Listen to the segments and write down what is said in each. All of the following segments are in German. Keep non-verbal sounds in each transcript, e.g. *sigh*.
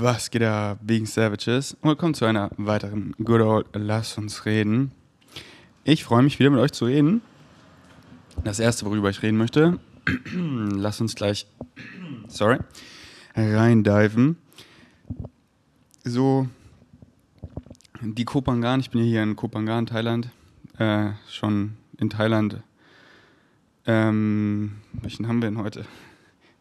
Was geht ab, wegen Savages? Willkommen zu einer weiteren Good Old Lass uns reden. Ich freue mich wieder mit euch zu reden. Das erste, worüber ich reden möchte, *clears throat* lass uns gleich, *clears throat* sorry, reindiven. So, die Kopangan, ich bin hier in Kopangan, Thailand, äh, schon in Thailand. Ähm, welchen haben wir denn heute?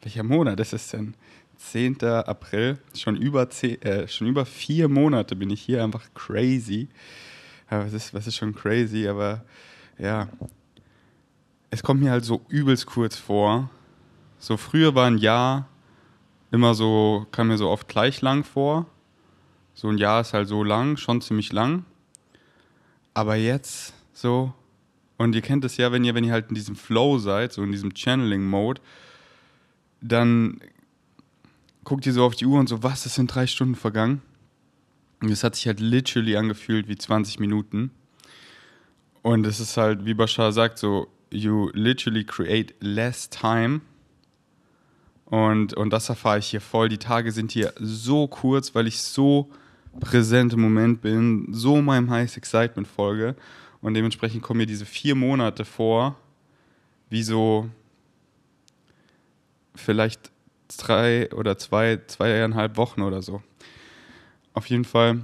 Welcher Monat ist es denn? 10. April, schon über, 10, äh, schon über vier Monate bin ich hier, einfach crazy. Aber ist, was ist schon crazy, aber ja, es kommt mir halt so übelst kurz vor. So früher war ein Jahr immer so, kam mir so oft gleich lang vor. So ein Jahr ist halt so lang, schon ziemlich lang. Aber jetzt so, und ihr kennt es ja, wenn ihr, wenn ihr halt in diesem Flow seid, so in diesem Channeling-Mode, dann guckt ihr so auf die Uhr und so, was, es sind drei Stunden vergangen. Und es hat sich halt literally angefühlt wie 20 Minuten. Und es ist halt, wie Bashar sagt, so, you literally create less time. Und, und das erfahre ich hier voll. Die Tage sind hier so kurz, weil ich so präsent im Moment bin, so meinem Highest Excitement folge. Und dementsprechend kommen mir diese vier Monate vor, wie so vielleicht drei oder zwei, zweieinhalb Wochen oder so. Auf jeden Fall,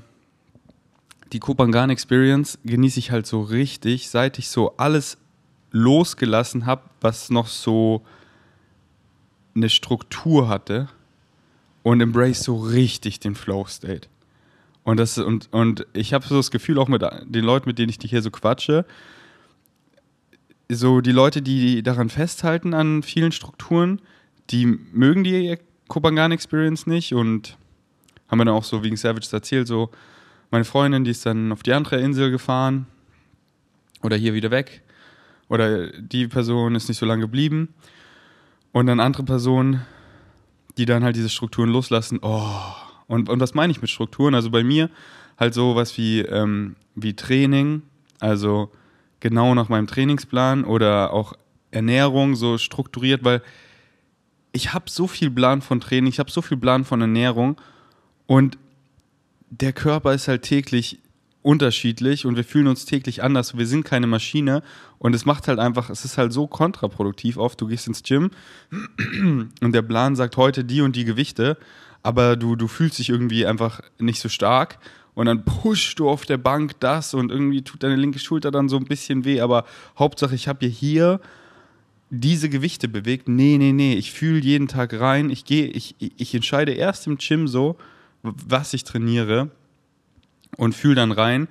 die Kopangan Experience genieße ich halt so richtig, seit ich so alles losgelassen habe, was noch so eine Struktur hatte und embrace so richtig den Flow State. Und, das, und, und ich habe so das Gefühl, auch mit den Leuten, mit denen ich hier so quatsche, so die Leute, die daran festhalten an vielen Strukturen, die mögen die Kopangan Experience nicht und haben mir dann auch so wegen Savage erzählt, so meine Freundin, die ist dann auf die andere Insel gefahren oder hier wieder weg oder die Person ist nicht so lange geblieben und dann andere Personen, die dann halt diese Strukturen loslassen. Oh, und, und was meine ich mit Strukturen? Also bei mir halt so was wie, ähm, wie Training, also genau nach meinem Trainingsplan oder auch Ernährung so strukturiert, weil ich habe so viel Plan von Training, ich habe so viel Plan von Ernährung und der Körper ist halt täglich unterschiedlich und wir fühlen uns täglich anders. Wir sind keine Maschine und es macht halt einfach, es ist halt so kontraproduktiv oft. Du gehst ins Gym und der Plan sagt heute die und die Gewichte, aber du, du fühlst dich irgendwie einfach nicht so stark und dann pushst du auf der Bank das und irgendwie tut deine linke Schulter dann so ein bisschen weh, aber Hauptsache ich habe hier hier diese Gewichte bewegt. Nee, nee, nee, ich fühle jeden Tag rein. Ich gehe, ich, ich entscheide erst im Gym so, was ich trainiere und fühle dann rein.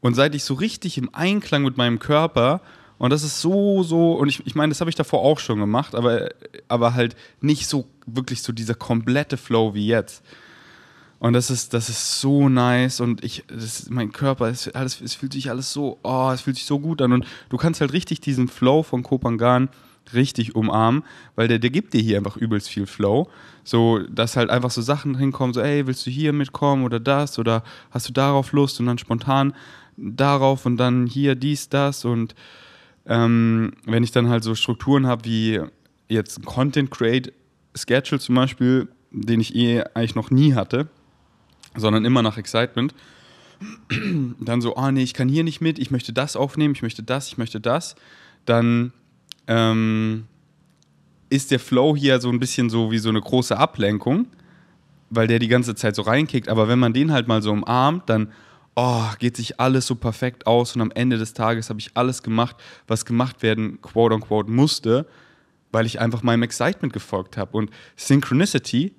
Und seit ich so richtig im Einklang mit meinem Körper und das ist so, so, und ich, ich meine, das habe ich davor auch schon gemacht, aber, aber halt nicht so wirklich so dieser komplette Flow wie jetzt. Und das ist, das ist so nice und ich, das, mein Körper, es, alles, es fühlt sich alles so, oh, es fühlt sich so gut an und du kannst halt richtig diesen Flow von Kopangan richtig umarmen, weil der, der gibt dir hier einfach übelst viel Flow. So, dass halt einfach so Sachen hinkommen, so, ey, willst du hier mitkommen oder das oder hast du darauf Lust und dann spontan darauf und dann hier dies, das und ähm, wenn ich dann halt so Strukturen habe wie jetzt Content Create Schedule zum Beispiel, den ich eh eigentlich noch nie hatte, sondern immer nach Excitement, dann so, ah oh nee, ich kann hier nicht mit, ich möchte das aufnehmen, ich möchte das, ich möchte das, dann ähm, ist der Flow hier so ein bisschen so wie so eine große Ablenkung, weil der die ganze Zeit so reinkickt. Aber wenn man den halt mal so umarmt, dann oh, geht sich alles so perfekt aus und am Ende des Tages habe ich alles gemacht, was gemacht werden, quote unquote, musste, weil ich einfach meinem Excitement gefolgt habe. Und Synchronicity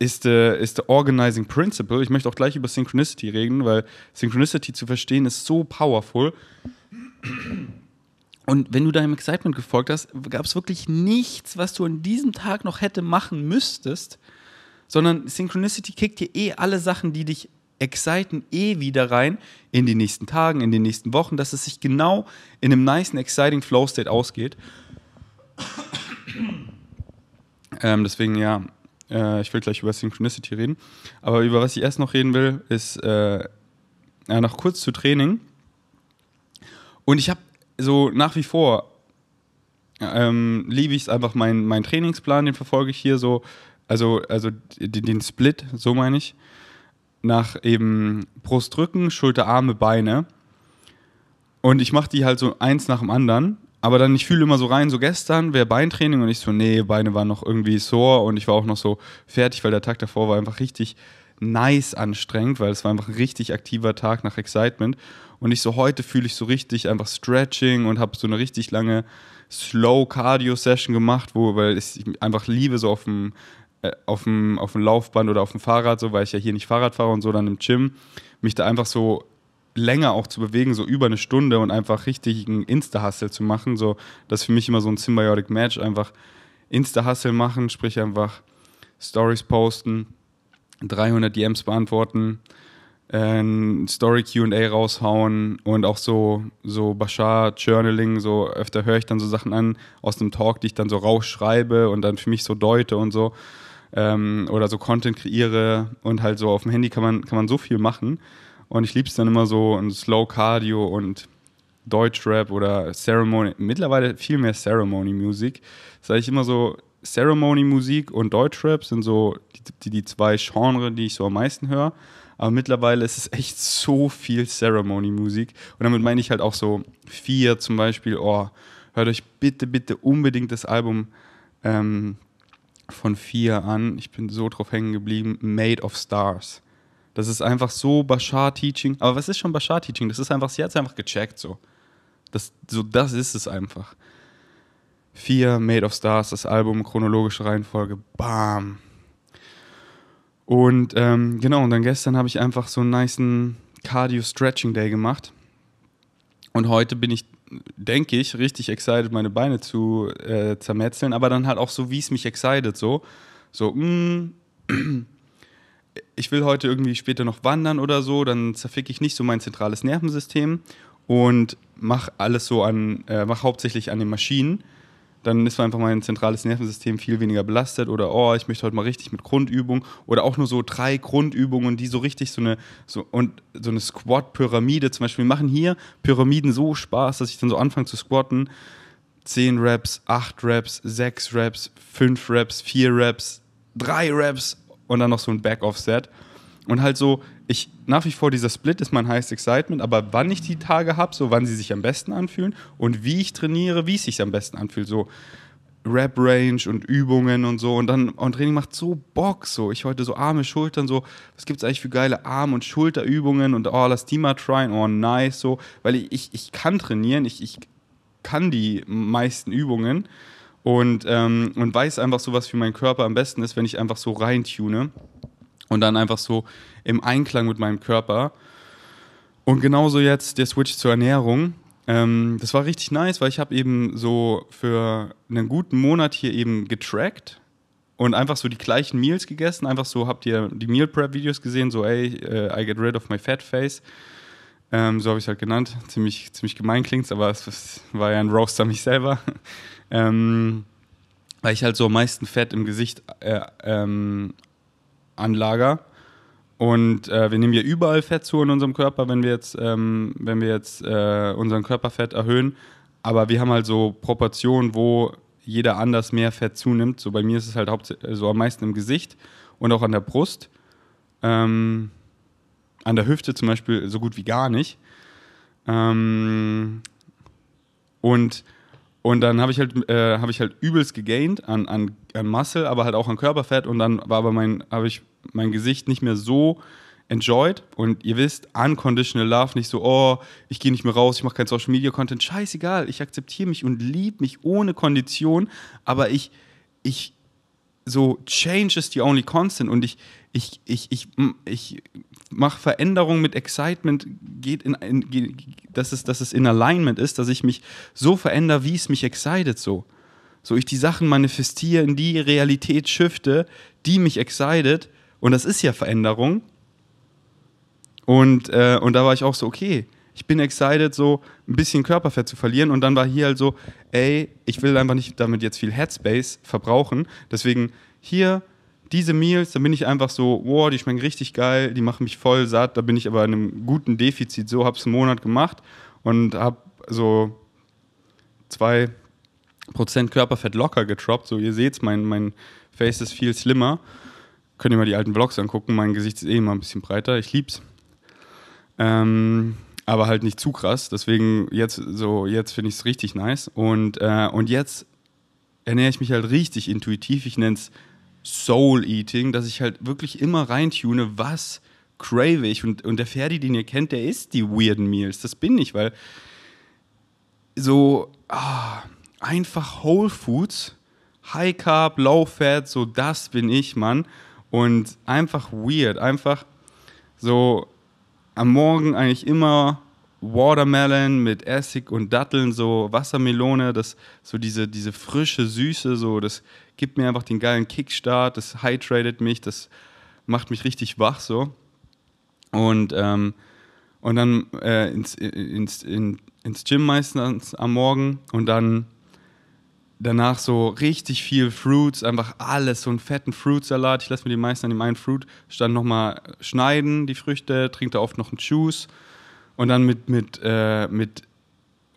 ist der äh, ist organizing principle. Ich möchte auch gleich über Synchronicity reden, weil Synchronicity zu verstehen ist so powerful. Und wenn du deinem Excitement gefolgt hast, gab es wirklich nichts, was du an diesem Tag noch hätte machen müsstest, sondern Synchronicity kickt dir eh alle Sachen, die dich exciten, eh wieder rein in die nächsten Tagen, in den nächsten Wochen, dass es sich genau in einem nice, exciting Flow State ausgeht. *clears throat* Ähm, deswegen ja, äh, ich will gleich über Synchronicity reden. Aber über was ich erst noch reden will, ist äh, ja, noch kurz zu Training. Und ich habe so nach wie vor ähm, liebe ich es einfach, meinen mein Trainingsplan, den verfolge ich hier so, also, also den, den Split, so meine ich, nach eben Brust, Rücken, Schulter, Arme, Beine. Und ich mache die halt so eins nach dem anderen. Aber dann, ich fühle immer so rein, so gestern wäre Beintraining und ich so, nee, Beine waren noch irgendwie sore und ich war auch noch so fertig, weil der Tag davor war einfach richtig nice anstrengend, weil es war einfach ein richtig aktiver Tag nach Excitement. Und ich so heute fühle ich so richtig einfach Stretching und habe so eine richtig lange Slow Cardio Session gemacht, wo weil ich einfach liebe so auf dem äh, auf dem, auf dem Laufband oder auf dem Fahrrad, so weil ich ja hier nicht Fahrrad fahre und so dann im Gym, mich da einfach so länger auch zu bewegen, so über eine Stunde und einfach richtig richtigen Insta-Hustle zu machen. So, das ist für mich immer so ein Symbiotic Match, einfach Insta-Hustle machen, sprich einfach Stories posten, 300 DMs beantworten, ein ähm, Story QA raushauen und auch so, so Bashar Journaling, so öfter höre ich dann so Sachen an aus dem Talk, die ich dann so rausschreibe und dann für mich so deute und so ähm, oder so Content kreiere und halt so auf dem Handy kann man, kann man so viel machen und ich liebe es dann immer so ein Slow Cardio und Deutschrap oder Ceremony, mittlerweile viel mehr Ceremony Music. Das ist eigentlich immer so Ceremony-Musik und Deutschrap sind so die, die, zwei Genres, die ich so am meisten höre. Aber mittlerweile ist es echt so viel Ceremony-Musik. Und damit meine ich halt auch so vier zum Beispiel. Oh, hört euch bitte, bitte unbedingt das Album ähm, von vier an. Ich bin so drauf hängen geblieben. Made of Stars. Das ist einfach so Bashar-Teaching. Aber was ist schon Bashar-Teaching? Das ist einfach, sie hat es einfach gecheckt so. Das, so. das ist es einfach. 4, Made of Stars, das Album, chronologische Reihenfolge, bam. Und ähm, genau, und dann gestern habe ich einfach so einen nice Cardio-Stretching-Day gemacht. Und heute bin ich, denke ich, richtig excited, meine Beine zu äh, zermetzeln, aber dann halt auch so, wie es mich excited, so. So, mh, mm, *clears throat* ich will heute irgendwie später noch wandern oder so, dann zerficke ich nicht so mein zentrales Nervensystem und mache alles so an, äh, mache hauptsächlich an den Maschinen dann ist einfach mein zentrales Nervensystem viel weniger belastet oder oh, ich möchte heute mal richtig mit Grundübungen oder auch nur so drei Grundübungen, die so richtig so eine so und so eine Squat-Pyramide zum Beispiel. machen hier Pyramiden so Spaß, dass ich dann so anfange zu squatten. 10 Reps, 8 Reps, 6 Reps, 5 Reps, 4 Reps, 3 Reps und dann noch so ein Back-Off-Set. Und halt so, ich nach wie vor dieser Split ist mein highest excitement, aber wann ich die Tage habe, so wann sie sich am besten anfühlen und wie ich trainiere, wie es sich am besten anfühlt, so Rap Range und Übungen und so und dann und Training macht so Bock so. Ich heute so Arme, Schultern so, was gibt es eigentlich für geile Arm- und Schulterübungen und oh, lass die mal tryen, oh nice so, weil ich ich, ich kann trainieren, ich, ich kann die meisten Übungen und, ähm, und weiß einfach so, was für meinen Körper am besten ist, wenn ich einfach so reintune und dann einfach so im Einklang mit meinem Körper. Und genauso jetzt der Switch zur Ernährung. Ähm, das war richtig nice, weil ich habe eben so für einen guten Monat hier eben getrackt und einfach so die gleichen Meals gegessen. Einfach so habt ihr die Meal Prep Videos gesehen, so ey, äh, I get rid of my fat face. Ähm, so habe ich es halt genannt. Ziemlich, ziemlich gemein es, aber es, war ja ein Roaster mich selber. *laughs* Ähm, weil ich halt so am meisten Fett im Gesicht äh, ähm, Anlager. Und äh, wir nehmen ja überall Fett zu in unserem Körper, wenn wir jetzt, ähm, wenn wir jetzt äh, unseren Körperfett erhöhen. Aber wir haben halt so Proportionen, wo jeder anders mehr Fett zunimmt. So bei mir ist es halt so am meisten im Gesicht und auch an der Brust. Ähm, an der Hüfte zum Beispiel so gut wie gar nicht. Ähm, und, und dann habe ich, halt, äh, hab ich halt übelst gegained an, an, an Muscle, aber halt auch an Körperfett. Und dann war aber mein, habe ich mein Gesicht nicht mehr so enjoyed und ihr wisst, unconditional love, nicht so, oh, ich gehe nicht mehr raus, ich mache kein Social Media Content, scheißegal, ich akzeptiere mich und liebe mich ohne Kondition, aber ich, ich, so, change is the only constant und ich, ich, ich, ich, ich mache Veränderungen mit Excitement, geht in, in, dass, es, dass es in Alignment ist, dass ich mich so verändere, wie es mich excited so. So ich die Sachen manifestiere, in die Realität shifte, die mich excited und das ist ja Veränderung. Und, äh, und da war ich auch so, okay, ich bin excited, so ein bisschen Körperfett zu verlieren. Und dann war hier halt so, ey, ich will einfach nicht damit jetzt viel Headspace verbrauchen. Deswegen hier diese Meals, da bin ich einfach so, wow, die schmecken richtig geil, die machen mich voll satt. Da bin ich aber in einem guten Defizit. So habe es einen Monat gemacht und habe so zwei Prozent Körperfett locker getroppt. So, ihr seht's, mein, mein Face ist viel slimmer. Könnt ihr mal die alten Vlogs angucken. Mein Gesicht ist eh immer ein bisschen breiter. Ich lieb's. Ähm, aber halt nicht zu krass. Deswegen jetzt so, jetzt finde ich es richtig nice. Und, äh, und jetzt ernähre ich mich halt richtig intuitiv. Ich nenne es Soul Eating, dass ich halt wirklich immer reintune, was crave ich. Und, und der Ferdi, den ihr kennt, der isst die weirden Meals. Das bin ich, weil so ah, einfach Whole Foods, High Carb, Low Fat, so das bin ich, Mann. Und einfach weird, einfach so am Morgen eigentlich immer Watermelon mit Essig und Datteln, so Wassermelone, das, so diese, diese frische Süße, so, das gibt mir einfach den geilen Kickstart, das hydratet mich, das macht mich richtig wach, so. Und, ähm, und dann äh, ins, äh, ins, in, ins Gym meistens am Morgen und dann danach so richtig viel Fruits, einfach alles, so einen fetten Fruitsalat. Ich lasse mir die meisten an dem einen Fruitstand nochmal schneiden, die Früchte, trinke da oft noch einen Juice. Und dann mit, mit, äh, mit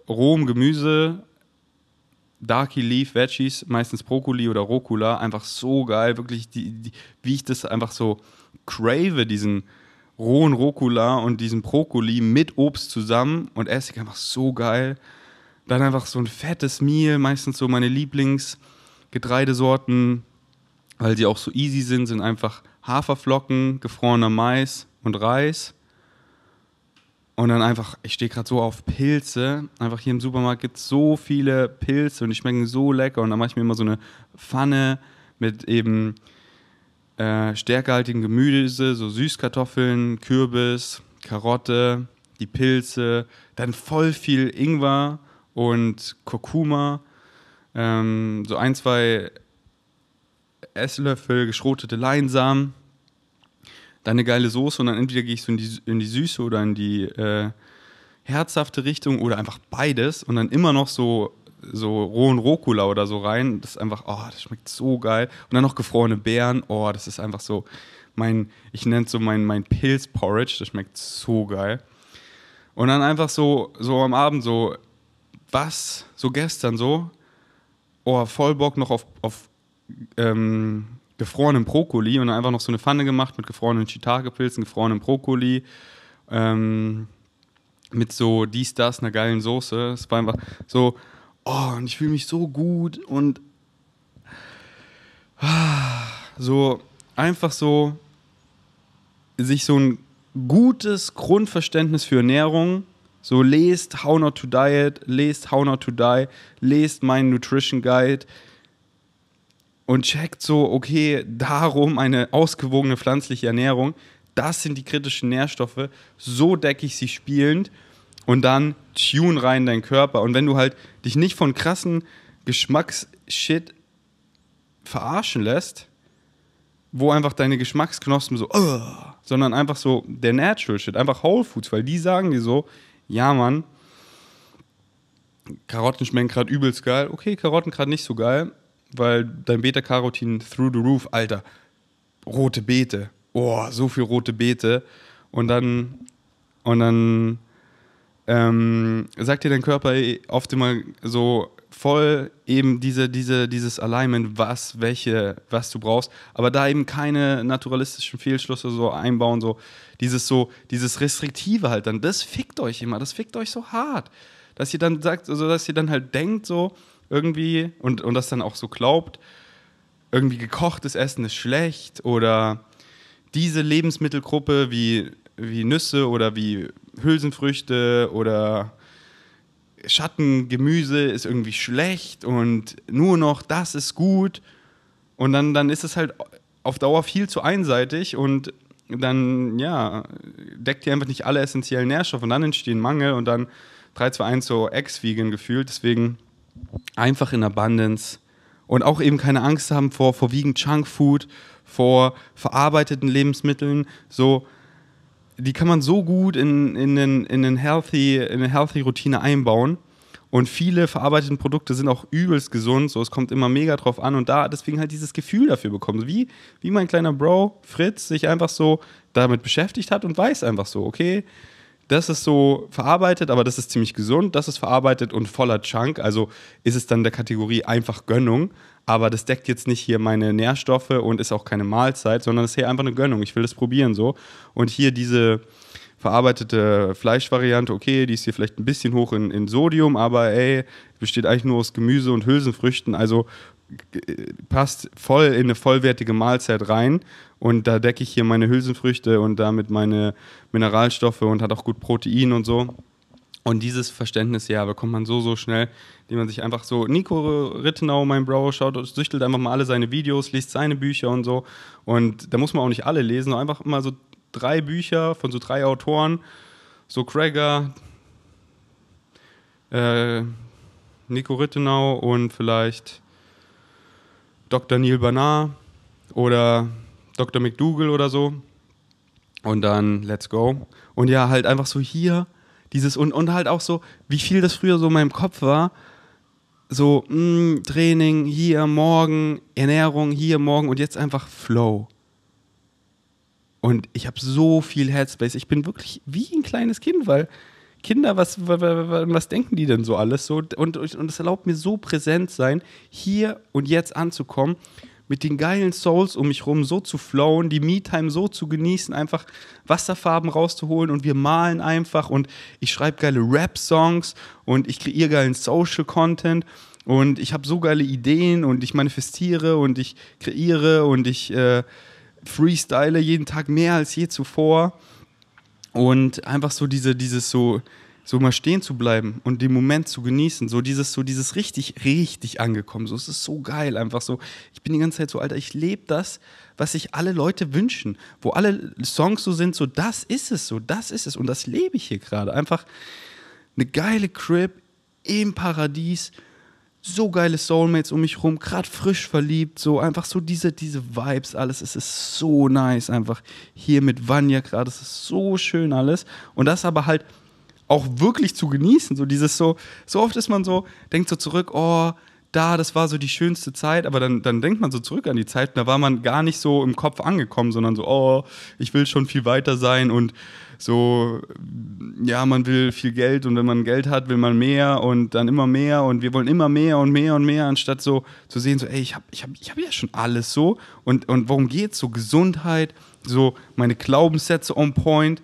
rohem Gemüse, Darky Leaf, Veggies, meistens Brokkoli oder Rucola, einfach so geil, wirklich, die, die, wie ich das einfach so crave, diesen rohen Rucola und diesen Brokkoli mit Obst zusammen und esse ich einfach so geil. Dann einfach so ein fettes Mehl, meistens so meine Lieblingsgetreidesorten, weil sie auch so easy sind, sind einfach Haferflocken, gefrorener Mais und Reis. Und dann einfach, ich stehe gerade so auf Pilze. Einfach hier im Supermarkt gibt es so viele Pilze und die schmecken so lecker. Und dann mache ich mir immer so eine Pfanne mit eben äh, stärkehaltigen Gemüse, so Süßkartoffeln, Kürbis, Karotte, die Pilze, dann voll viel Ingwer und Kurkuma, ähm, so ein, zwei Esslöffel geschrotete Leinsamen, dann eine geile Soße und dann entweder gehe ich so in die, in die Süße oder in die äh, herzhafte Richtung oder einfach beides und dann immer noch so so rohen Rucola oder so rein, das ist einfach, oh, das schmeckt so geil. Und dann noch gefrorene Beeren, oh, das ist einfach so mein, ich nenne es so mein, mein Pilz-Porridge, das schmeckt so geil. Und dann einfach so, so am Abend so was, so gestern so, oh, voll Bock noch auf, auf ähm, gefrorenen Brokkoli und einfach noch so eine Pfanne gemacht mit gefrorenen Shiitake-Pilzen, gefrorenen Brokkoli, ähm, mit so dies, das, einer geilen Soße. Es war einfach so, oh, und ich fühle mich so gut und ah, so einfach so sich so ein gutes Grundverständnis für Ernährung so lest How Not to Diet, lest How Not to Die, lest meinen Nutrition Guide und checkt so, okay, darum eine ausgewogene pflanzliche Ernährung. Das sind die kritischen Nährstoffe. So decke ich sie spielend und dann tune rein deinen Körper. Und wenn du halt dich nicht von krassen Geschmacksshit verarschen lässt, wo einfach deine Geschmacksknospen so, uh, sondern einfach so der Natural Shit, einfach Whole Foods, weil die sagen dir so, ja, Mann, Karotten schmecken gerade übelst geil. Okay, Karotten gerade nicht so geil, weil dein Beta-Carotin through the roof, Alter. Rote Beete. Oh, so viel rote Beete. Und dann, und dann ähm, sagt dir dein Körper oft immer so, voll eben diese, diese, dieses Alignment, was, welche, was du brauchst, aber da eben keine naturalistischen Fehlschlüsse so einbauen, so dieses so, dieses Restriktive halt dann, das fickt euch immer, das fickt euch so hart. Dass ihr dann sagt, also dass ihr dann halt denkt, so irgendwie, und, und das dann auch so glaubt, irgendwie gekochtes Essen ist schlecht oder diese Lebensmittelgruppe wie, wie Nüsse oder wie Hülsenfrüchte oder Schattengemüse ist irgendwie schlecht und nur noch das ist gut. Und dann, dann ist es halt auf Dauer viel zu einseitig und dann, ja, deckt ihr einfach nicht alle essentiellen Nährstoffe und dann entstehen Mangel und dann 3, 2, 1 so ex-vegan gefühlt. Deswegen einfach in Abundance und auch eben keine Angst haben vor, vor vegan Junkfood, vor verarbeiteten Lebensmitteln. So, die kann man so gut in, in, den, in, den healthy, in eine healthy Routine einbauen. Und viele verarbeiteten Produkte sind auch übelst gesund, so es kommt immer mega drauf an und da deswegen halt dieses Gefühl dafür bekommen. Wie, wie mein kleiner Bro Fritz sich einfach so damit beschäftigt hat und weiß einfach so, okay, das ist so verarbeitet, aber das ist ziemlich gesund, das ist verarbeitet und voller Chunk, also ist es dann der Kategorie einfach Gönnung, aber das deckt jetzt nicht hier meine Nährstoffe und ist auch keine Mahlzeit, sondern ist hier einfach eine Gönnung. Ich will das probieren so. Und hier diese verarbeitete Fleischvariante, okay, die ist hier vielleicht ein bisschen hoch in, in Sodium, aber ey, besteht eigentlich nur aus Gemüse und Hülsenfrüchten. Also äh, passt voll in eine vollwertige Mahlzeit rein und da decke ich hier meine Hülsenfrüchte und damit meine Mineralstoffe und hat auch gut Protein und so. Und dieses Verständnis, ja, bekommt man so, so schnell, indem man sich einfach so, Nico Rittenau, mein Bro, schaut, und süchtelt einfach mal alle seine Videos, liest seine Bücher und so. Und da muss man auch nicht alle lesen, einfach mal so drei Bücher von so drei Autoren, so Craigger, äh, Nico Rittenau und vielleicht Dr. Neil Bernard oder Dr. McDougall oder so. Und dann let's go. Und ja, halt einfach so hier dieses und, und halt auch so, wie viel das früher so in meinem Kopf war. So, mh, mm, Training hier, morgen, Ernährung hier, morgen und jetzt einfach Flow. Und ich habe so viel Headspace. Ich bin wirklich wie ein kleines Kind, weil Kinder, was, was, denken die denn so alles? So, und es und, und erlaubt mir so präsent sein, hier und jetzt anzukommen mit den geilen Souls um mich rum so zu flowen, die Me-Time so zu genießen, einfach Wasserfarben rauszuholen und wir malen einfach und ich schreibe geile Rap-Songs und ich kreiere geilen Social-Content und ich habe so geile Ideen und ich manifestiere und ich kreiere und ich äh, freestyle jeden Tag mehr als je zuvor und einfach so diese, dieses so so mal stehen zu bleiben und den Moment zu genießen, so dieses, so dieses richtig, richtig angekommen, so es ist so geil, einfach so. Ich bin die ganze Zeit so, Alter, ich lebe das, was sich alle Leute wünschen, wo alle Songs so sind, so das ist es, so das ist es und das lebe ich hier gerade. Einfach eine geile Crib im Paradies, so geile Soulmates um mich rum, gerade frisch verliebt, so einfach so diese, diese Vibes, alles, es ist so nice, einfach hier mit Vanya gerade, es ist so schön alles und das aber halt auch wirklich zu genießen. So dieses so, so oft ist man so, denkt so zurück, oh, da, das war so die schönste Zeit, aber dann, dann denkt man so zurück an die Zeit, da war man gar nicht so im Kopf angekommen, sondern so, oh, ich will schon viel weiter sein und so, ja, man will viel Geld und wenn man Geld hat, will man mehr und dann immer mehr und wir wollen immer mehr und mehr und mehr, anstatt so zu sehen, so, ey, ich habe ich hab, ich hab ja schon alles so und, und worum es? So Gesundheit, so meine Glaubenssätze on point,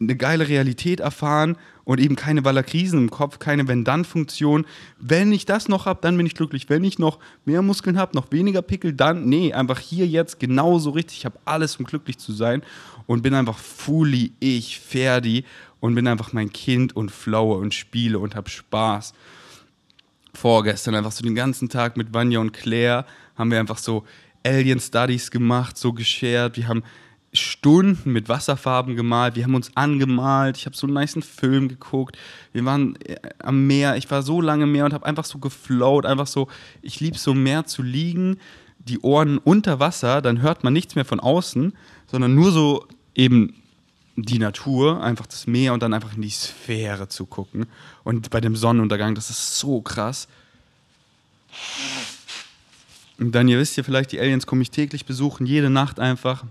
eine geile Realität erfahren und eben keine Valakrisen im Kopf, keine Wenn-Dann-Funktion. Wenn ich das noch habe, dann bin ich glücklich. Wenn ich noch mehr Muskeln habe, noch weniger Pickel, dann, nee, einfach hier jetzt genauso richtig. Ich habe alles, um glücklich zu sein und bin einfach fully ich, Ferdi und bin einfach mein Kind und flowe und spiele und habe Spaß. Vorgestern einfach so den ganzen Tag mit Vanya und Claire haben wir einfach so Alien Studies gemacht, so geshared. Wir haben Stunden mit Wasserfarben gemalt. Wir haben uns angemalt. Ich habe so einen nice Film geguckt. Wir waren äh, am Meer. Ich war so lange im Meer und habe einfach so geflowt. Einfach so, ich liebe so mehr zu liegen, die Ohren unter Wasser. Dann hört man nichts mehr von außen, sondern nur so eben die Natur, einfach das Meer und dann einfach in die Sphäre zu gucken. Und bei dem Sonnenuntergang, das ist so krass. Und dann, ihr wisst ja vielleicht, die Aliens komme ich täglich besuchen, jede Nacht einfach.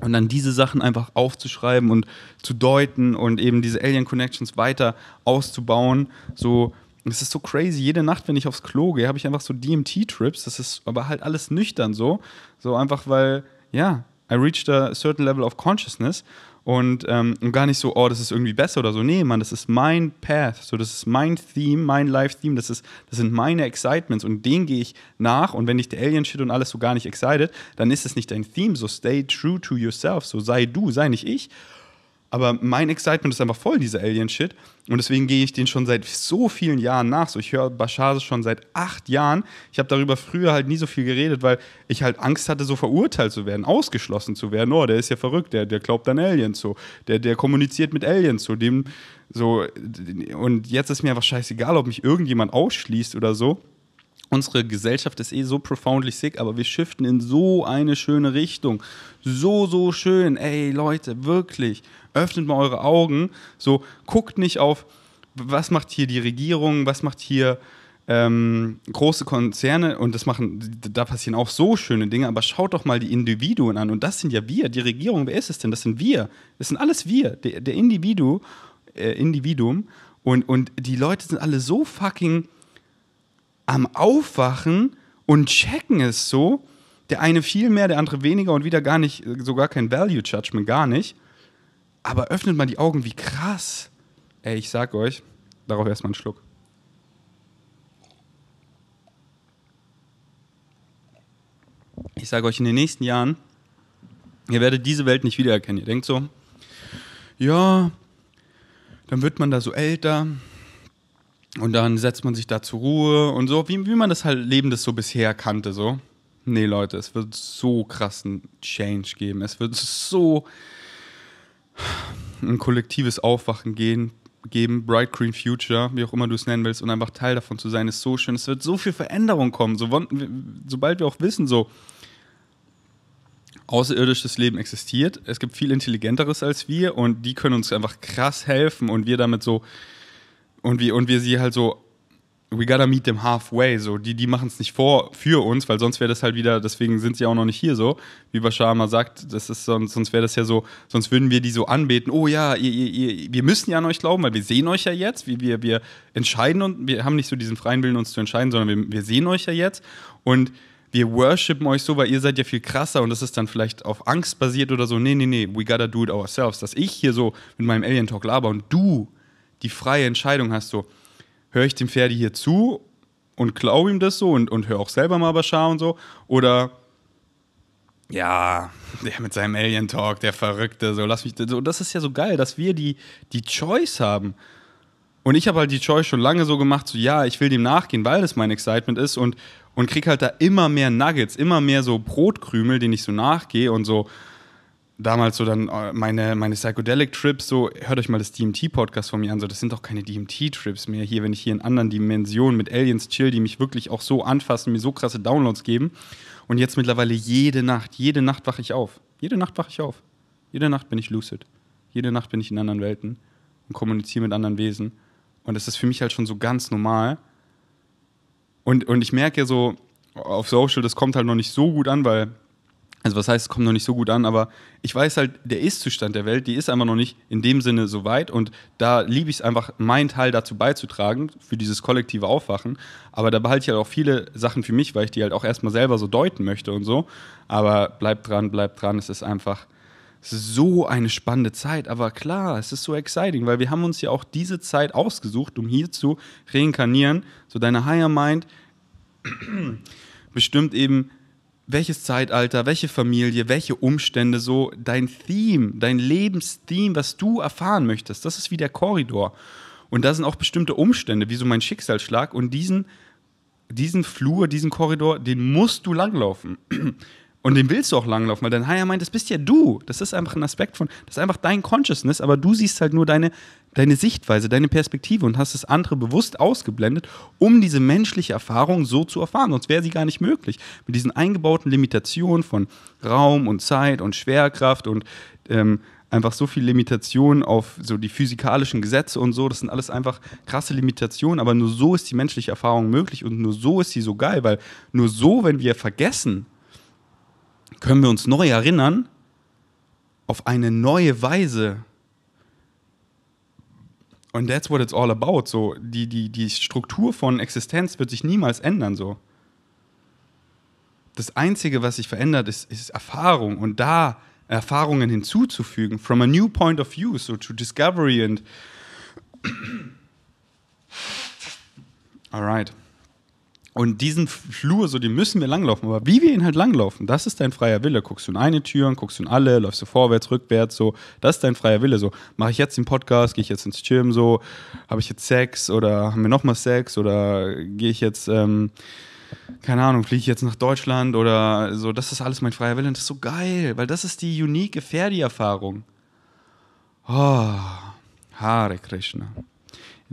Und dann diese Sachen einfach aufzuschreiben und zu deuten und eben diese Alien Connections weiter auszubauen. So, es ist so crazy. Jede Nacht, wenn ich aufs Klo gehe, habe ich einfach so DMT-Trips. Das ist aber halt alles nüchtern so. So einfach, weil, ja, I reached a certain level of consciousness und, ähm, und gar nicht so, oh, das ist irgendwie besser oder so. Nee, Mann, das ist mein Path, so das ist mein Theme, mein Life-Theme, das, das sind meine Excitements und denen gehe ich nach. Und wenn dich der Alien-Shit und alles so gar nicht excited, dann ist es nicht dein Theme. So stay true to yourself, so sei du, sei nicht ich. Aber mein Excitement ist einfach voll, dieser Alien-Shit. Und deswegen gehe ich den schon seit so vielen Jahren nach. So, ich höre Bashar schon seit acht Jahren. Ich habe darüber früher halt nie so viel geredet, weil ich halt Angst hatte, so verurteilt zu werden, ausgeschlossen zu werden. Oh, der ist ja verrückt, der, der glaubt an Aliens so. Der, der kommuniziert mit Aliens so. Dem, so. Und jetzt ist mir einfach scheißegal, ob mich irgendjemand ausschließt oder so unsere Gesellschaft ist eh so profoundly sick, aber wir shiften in so eine schöne Richtung. So, so schön. Ey, Leute, wirklich öffnet mal eure Augen, so guckt nicht auf, was macht hier die Regierung, was macht hier ähm, große Konzerne und das machen, da passieren auch so schöne Dinge, aber schaut doch mal die Individuen an und das sind ja wir, die Regierung, wer ist es denn? Das sind wir, das sind alles wir, der, der Individu, äh, Individuum und, und die Leute sind alle so fucking am Aufwachen und checken es so, der eine viel mehr, der andere weniger und wieder gar nicht, äh, so gar kein Value Judgment, gar nicht. Aber öffnet mal die Augen, wie krass. Ey, ich sag euch, darauf erstmal einen Schluck. Ich sage euch, in den nächsten Jahren, ihr werdet diese Welt nicht wiedererkennen. Ihr denkt so, ja, dann wird man da so älter und dann setzt man sich da zur Ruhe und so, wie, wie man das halt Leben das so bisher kannte, so. Nee, Leute, es wird so krassen Change geben. Es wird so ein kollektives Aufwachen gehen, geben, Bright Green Future, wie auch immer du es nennen willst, und einfach Teil davon zu sein, ist so schön. Es wird so viel Veränderung kommen, so, sobald wir auch wissen, so außerirdisches Leben existiert. Es gibt viel intelligenteres als wir und die können uns einfach krass helfen und wir damit so und wir, und wir sie halt so we gotta meet them halfway. So, die, die machen es nicht vor für uns, weil sonst wäre das halt wieder, deswegen sind sie auch noch nicht hier so, wie Bashar mal sagt, das ist sonst, sonst wäre das ja so, sonst würden wir die so anbeten, oh ja, ihr, ihr, ihr, wir müssen ja an euch glauben, weil wir sehen euch ja jetzt, wir, wir, wir entscheiden und wir haben nicht so diesen freien Willen, uns zu entscheiden, sondern wir, wir sehen euch ja jetzt und wir worshipen euch so, weil ihr seid ja viel krasser und das ist dann vielleicht auf Angst basiert oder so. Nee, nee, nee, we gotta do it ourselves. Dass ich hier so mit meinem Alien Talk laber und du die freie Entscheidung hast, so, höre ich dem Ferdi hier zu und glaube ihm das so und, und höre auch selber mal Bashar und so? Oder ja, der mit seinem Alien-Talk, der Verrückte, so lass mich. So, das ist ja so geil, dass wir die, die Choice haben. Und ich habe halt die Choice schon lange so gemacht, so ja, ich will dem nachgehen, weil das mein Excitement ist und, und krieg halt da immer mehr Nuggets, immer mehr so Brotkrümel, denen ich so nachgehe und so, damals so dann äh, meine, meine Psychedelic-Trips, so hört euch mal das DMT-Podcast von mir an, so das sind doch keine DMT-Trips mehr hier, wenn ich hier in anderen Dimensionen mit Aliens chill, die mich wirklich auch so anfassen, mir so krasse Downloads geben. Und jetzt mittlerweile jede Nacht, jede Nacht wache ich auf. Jede Nacht wache ich auf. Jede Nacht bin ich lucid. Jede Nacht bin ich in anderen Welten und kommuniziere mit anderen Wesen. Und das ist für mich halt schon so ganz normal. Und, und ich merke so auf Social, das kommt halt noch nicht so gut an, weil also was heißt, es kommt noch nicht so gut an, aber ich weiß halt, der Ist-Zustand der Welt, die ist einfach noch nicht in dem Sinne so weit und da liebe ich es einfach, meinen Teil dazu beizutragen, für dieses kollektive Aufwachen, aber da behalte ich halt auch viele Sachen für mich, weil ich die halt auch erstmal selber so deuten möchte und so, aber bleibt dran, bleibt dran, es ist einfach so eine spannende Zeit, aber klar, es ist so exciting, weil wir haben uns ja auch diese Zeit ausgesucht, um hier zu reinkarnieren, so deine Higher Mind *clears throat* bestimmt eben welches Zeitalter, welche Familie, welche Umstände, so dein Theme, dein Lebenstheme, was du erfahren möchtest, das ist wie der Korridor. Und da sind auch bestimmte Umstände, wie so mein Schicksalsschlag und diesen, diesen Flur, diesen Korridor, den musst du langlaufen. Und den willst du auch langlaufen, weil dein Higher Mind, das bist ja du. Das ist einfach ein Aspekt von, das ist einfach dein Consciousness, aber du siehst halt nur deine, deine Sichtweise, deine Perspektive und hast das andere bewusst ausgeblendet, um diese menschliche Erfahrung so zu erfahren. Sonst wäre sie gar nicht möglich. Mit diesen eingebauten Limitationen von Raum und Zeit und Schwerkraft und ähm, einfach so viel Limitationen auf so die physikalischen Gesetze und so. Das sind alles einfach krasse Limitationen, aber nur so ist die menschliche Erfahrung möglich und nur so ist sie so geil, weil nur so, wenn wir vergessen, können wir uns neu erinnern auf eine neue Weise. Und that's what it's all about. So, die, die, die Struktur von Existenz wird sich niemals ändern. So. Das Einzige, was sich verändert, ist, ist Erfahrung. Und da Erfahrungen hinzuzufügen, from a new point of view, so to discovery and. *coughs* Alright. Und diesen Flur, so, den müssen wir langlaufen. Aber wie wir ihn halt langlaufen, das ist dein freier Wille. Guckst du in eine Tür, guckst du in alle, läufst du vorwärts, rückwärts, so. Das ist dein freier Wille. So, mache ich jetzt den Podcast, gehe ich jetzt ins Gym, so, habe ich jetzt Sex oder haben wir nochmal Sex oder gehe ich jetzt, ähm, keine Ahnung, fliege ich jetzt nach Deutschland oder so. Das ist alles mein freier Wille und das ist so geil, weil das ist die unique Ferdi-Erfahrung. Oh, Hare Krishna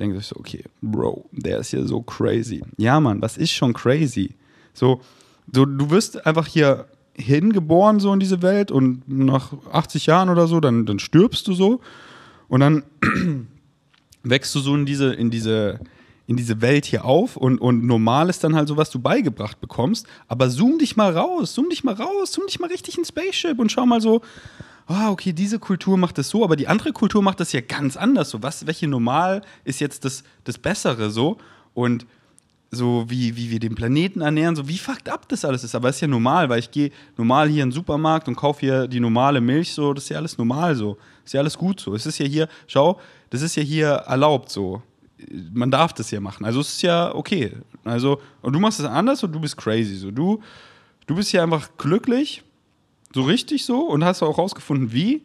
denkt euch so, okay, Bro, der ist hier so crazy. Ja, Mann, was ist schon crazy? So, so du wirst einfach hier hingeboren, so in diese Welt, und nach 80 Jahren oder so, dann, dann stirbst du so. Und dann *clears throat* wächst du so in diese, in diese, in diese Welt hier auf und, und normal ist dann halt so, was du beigebracht bekommst. Aber zoom dich mal raus, zoom dich mal raus, zoom dich mal richtig ins Spaceship und schau mal so, ah, okay, diese Kultur macht das so, aber die andere Kultur macht das ja ganz anders. So, was, welche Normal ist jetzt das, das Bessere so? Und so wie, wie wir den Planeten ernähren, so wie fucked up das alles ist. Aber es ist ja normal, weil ich gehe normal hier in den Supermarkt und kaufe hier die normale Milch, so, das ist ja alles normal so. Ist ja alles gut so. Es ist ja hier, schau, das ist ja hier erlaubt so. Man darf das ja machen. Also es ist ja okay. Also, und du machst es anders und du bist crazy. So, du, du bist hier einfach glücklich so richtig so und hast du auch rausgefunden, wie?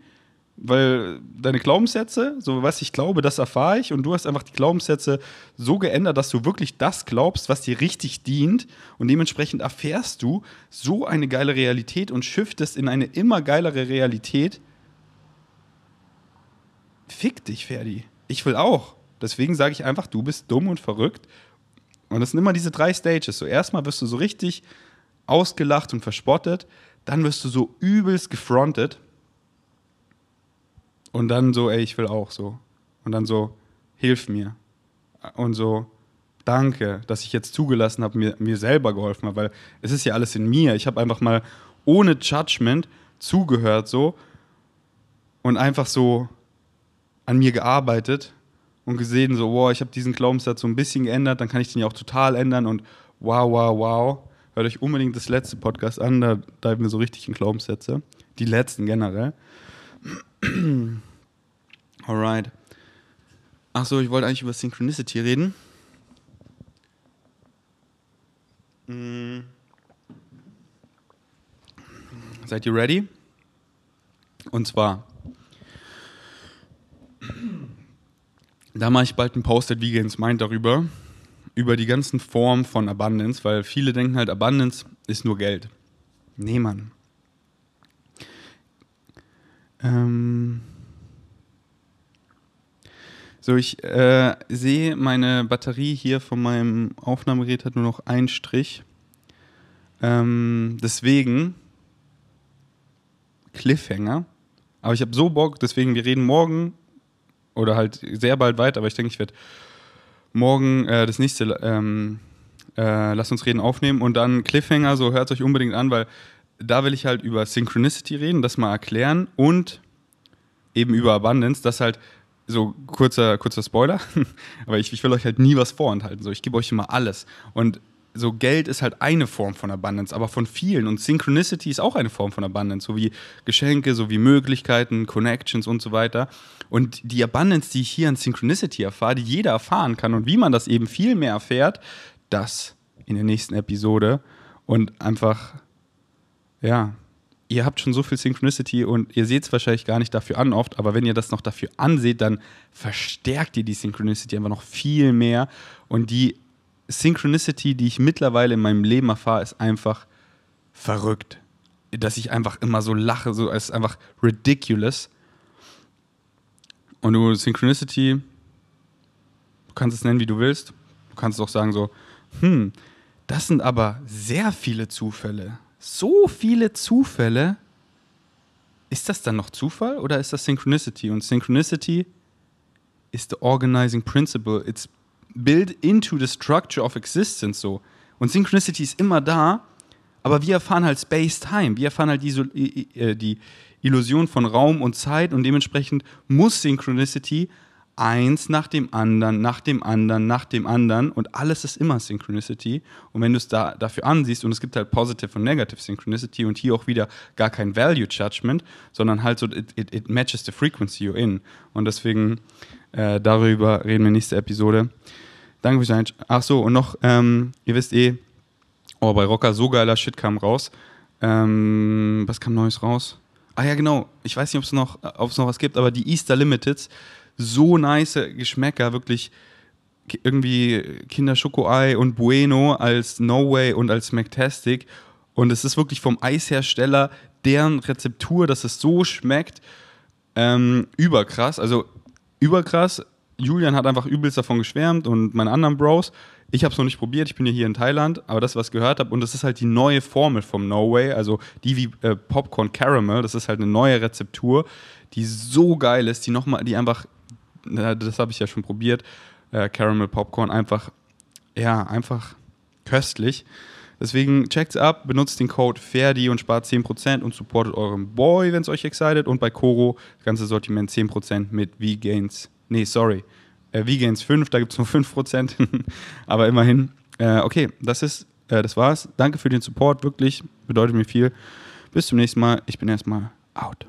Weil deine Glaubenssätze, so was ich glaube, das erfahre ich und du hast einfach die Glaubenssätze so geändert, dass du wirklich das glaubst, was dir richtig dient und dementsprechend erfährst du so eine geile Realität und shiftest in eine immer geilere Realität. Fick dich, Ferdi. Ich will auch. Deswegen sage ich einfach, du bist dumm und verrückt. Und das sind immer diese drei Stages. So erstmal wirst du so richtig ausgelacht und verspottet dann wirst du so übelst gefrontet und dann so, ey, ich will auch so. Und dann so, hilf mir. Und so, danke, dass ich jetzt zugelassen habe, mir, mir selber geholfen habe, weil es ist ja alles in mir. Ich habe einfach mal ohne Judgment zugehört so und einfach so an mir gearbeitet und gesehen so, wow, ich habe diesen Glaubenssatz so ein bisschen geändert, dann kann ich den ja auch total ändern und wow, wow, wow hört euch unbedingt das letzte Podcast an, da bleiben wir so richtig in Glaubenssätze. Die letzten generell. *clears throat* Alright. Achso, ich wollte eigentlich über Synchronicity reden. Mhm. Seid ihr ready? Und zwar, da mache ich bald einen Post at Vegans Mind darüber über die ganzen Formen von Abundance, weil viele denken halt, Abundance ist nur Geld. Nee, Mann. Ähm so, ich äh, sehe, meine Batterie hier von meinem Aufnahmegerät hat nur noch einen Strich. Ähm, deswegen Cliffhanger. Aber ich habe so Bock, deswegen, wir reden morgen oder halt sehr bald weiter, aber ich denke, ich werde morgen äh, das nächste ähm, äh, Lass uns reden aufnehmen und dann Cliffhanger, so hört euch unbedingt an, weil da will ich halt über Synchronicity reden, das mal erklären und eben über Abundance, das halt so kurzer, kurzer Spoiler, *laughs* aber ich, ich will euch halt nie was vorenthalten. So, ich gebe euch immer alles. Und so Geld ist halt eine Form von Abundance, aber von vielen. Und Synchronicity ist auch eine Form von Abundance, sowie Geschenke, sowie Möglichkeiten, Connections und so weiter. Und die Abundance, die ich hier an Synchronicity erfahre, die jeder erfahren kann und wie man das eben viel mehr erfährt, das in der nächsten Episode. Und einfach, ja, ihr habt schon so viel Synchronicity und ihr seht es wahrscheinlich gar nicht dafür an oft, aber wenn ihr das noch dafür anseht, dann verstärkt ihr die Synchronicity einfach noch viel mehr und die Synchronicity, die ich mittlerweile in meinem Leben erfahre, ist einfach verrückt. Dass ich einfach immer so lache, so es ist einfach ridiculous. Und du Synchronicity, du kannst es nennen, wie du willst. Du kannst auch sagen so, hm, das sind aber sehr viele Zufälle. So viele Zufälle. Ist das dann noch Zufall oder ist das Synchronicity? Und Synchronicity ist the organizing principle. It's built into the structure of existence so. Und Synchronicity ist immer da, aber wir erfahren halt Space-Time, wir erfahren halt die, äh, die Illusion von Raum und Zeit und dementsprechend muss Synchronicity eins nach dem anderen, nach dem anderen, nach dem anderen und alles ist immer Synchronicity. Und wenn du es da, dafür ansiehst, und es gibt halt Positive und Negative Synchronicity und hier auch wieder gar kein Value Judgment, sondern halt so, it, it, it matches the frequency you're in. Und deswegen, äh, darüber reden wir nächste Episode. Danke fürs Einschalten. Ach so, und noch, ähm, ihr wisst eh, oh, bei Rocker so geiler Shit kam raus. Ähm, was kam Neues raus? Ah ja, genau. Ich weiß nicht, ob es noch, äh, noch was gibt, aber die Easter Limiteds, so nice Geschmäcker, wirklich irgendwie Kinder Schoko-Ei und Bueno als No Way und als Smacktastic. Und es ist wirklich vom Eishersteller deren Rezeptur, dass es so schmeckt, ähm, überkrass. Also überkrass, Julian hat einfach übelst davon geschwärmt und meine anderen Bros. Ich habe es noch nicht probiert, ich bin ja hier in Thailand, aber das, was ich gehört habe, und das ist halt die neue Formel vom No Way, also die wie äh, Popcorn Caramel, das ist halt eine neue Rezeptur, die so geil ist, die nochmal, die einfach, das habe ich ja schon probiert, äh, Caramel Popcorn, einfach, ja, einfach köstlich. Deswegen checkt's ab, benutzt den Code FAIRDI und spart 10% und supportet euren Boy, wenn es euch excited. Und bei Koro das ganze Sortiment 10% mit V-Gains nee, sorry, äh, Vegans 5, da gibt es nur 5%, *laughs* aber immerhin. Äh, okay, das ist, äh, das war's. Danke für den Support, wirklich, bedeutet mir viel. Bis zum nächsten Mal. Ich bin erstmal out.